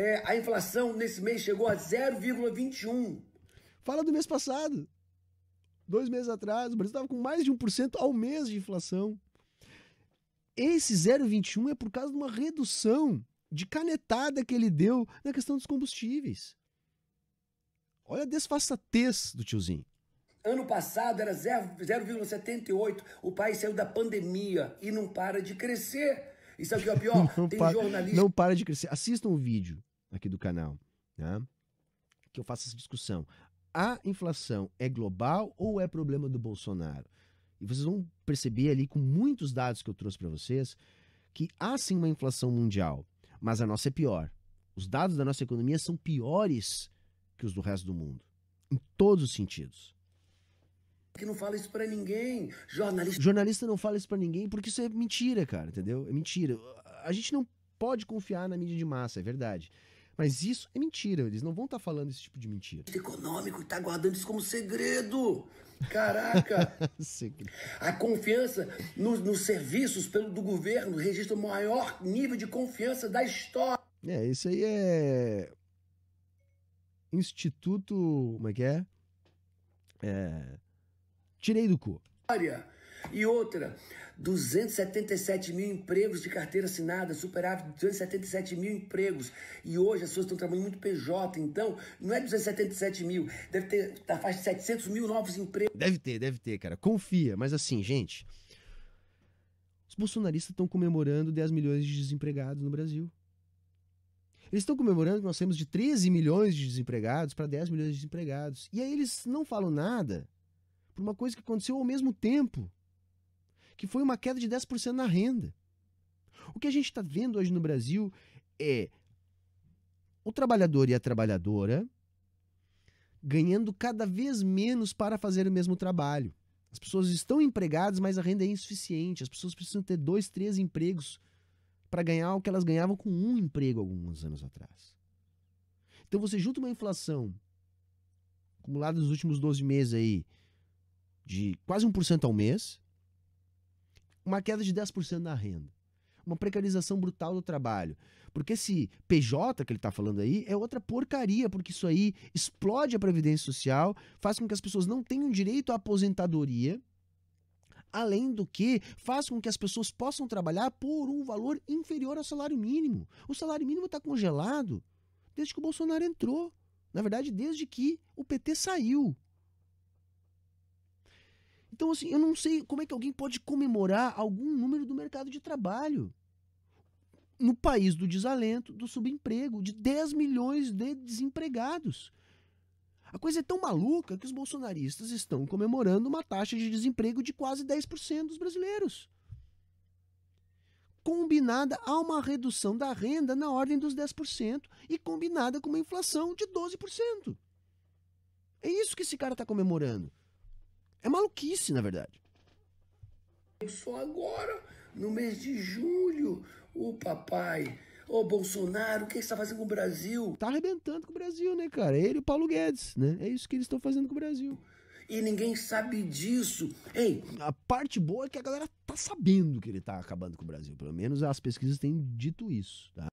É, a inflação nesse mês chegou a 0,21. Fala do mês passado. Dois meses atrás, o Brasil estava com mais de 1% ao mês de inflação. Esse 0,21 é por causa de uma redução de canetada que ele deu na questão dos combustíveis. Olha a desfaçatez do tiozinho. Ano passado era 0,78. O país saiu da pandemia e não para de crescer. Isso aqui é o pior. não, Tem para, jornalista. Não para de crescer. Assista um vídeo aqui do canal, né? que eu faço essa discussão. A inflação é global ou é problema do Bolsonaro? E vocês vão perceber ali com muitos dados que eu trouxe para vocês que há sim uma inflação mundial, mas a nossa é pior. Os dados da nossa economia são piores que os do resto do mundo, em todos os sentidos. Que não fala isso para ninguém. Jornalista... Jornalista não fala isso para ninguém porque isso é mentira, cara, entendeu? É mentira. A gente não pode confiar na mídia de massa, é verdade. Mas isso é mentira, eles não vão estar tá falando esse tipo de mentira. Econômico está guardando isso como segredo. Caraca! segredo. A confiança nos, nos serviços pelo do governo registra o maior nível de confiança da história. É, isso aí é Instituto, como é que é? é... Tirei do cu. E outra, 277 mil empregos de carteira assinada, superávit 277 mil empregos. E hoje as pessoas estão trabalhando muito PJ, então não é 277 mil, deve ter, tá, faz 700 mil novos empregos. Deve ter, deve ter, cara. Confia, mas assim, gente, os bolsonaristas estão comemorando 10 milhões de desempregados no Brasil. Eles estão comemorando que nós temos de 13 milhões de desempregados para 10 milhões de desempregados. E aí eles não falam nada por uma coisa que aconteceu ao mesmo tempo que foi uma queda de 10% na renda. O que a gente está vendo hoje no Brasil é o trabalhador e a trabalhadora ganhando cada vez menos para fazer o mesmo trabalho. As pessoas estão empregadas, mas a renda é insuficiente. As pessoas precisam ter dois, três empregos para ganhar o que elas ganhavam com um emprego alguns anos atrás. Então você junta uma inflação acumulada nos últimos 12 meses aí de quase 1% ao mês, uma queda de 10% na renda. Uma precarização brutal do trabalho. Porque esse PJ que ele está falando aí é outra porcaria, porque isso aí explode a Previdência Social, faz com que as pessoas não tenham direito à aposentadoria, além do que faz com que as pessoas possam trabalhar por um valor inferior ao salário mínimo. O salário mínimo está congelado desde que o Bolsonaro entrou. Na verdade, desde que o PT saiu. Então, assim, eu não sei como é que alguém pode comemorar algum número do mercado de trabalho. No país do desalento, do subemprego, de 10 milhões de desempregados. A coisa é tão maluca que os bolsonaristas estão comemorando uma taxa de desemprego de quase 10% dos brasileiros. Combinada a uma redução da renda na ordem dos 10% e combinada com uma inflação de 12%. É isso que esse cara está comemorando. É maluquice, na verdade. Só agora, no mês de julho, o papai. o Bolsonaro, o que está fazendo com o Brasil? Tá arrebentando com o Brasil, né, cara? Ele e o Paulo Guedes, né? É isso que eles estão fazendo com o Brasil. E ninguém sabe disso. Ei, a parte boa é que a galera tá sabendo que ele tá acabando com o Brasil. Pelo menos as pesquisas têm dito isso, tá?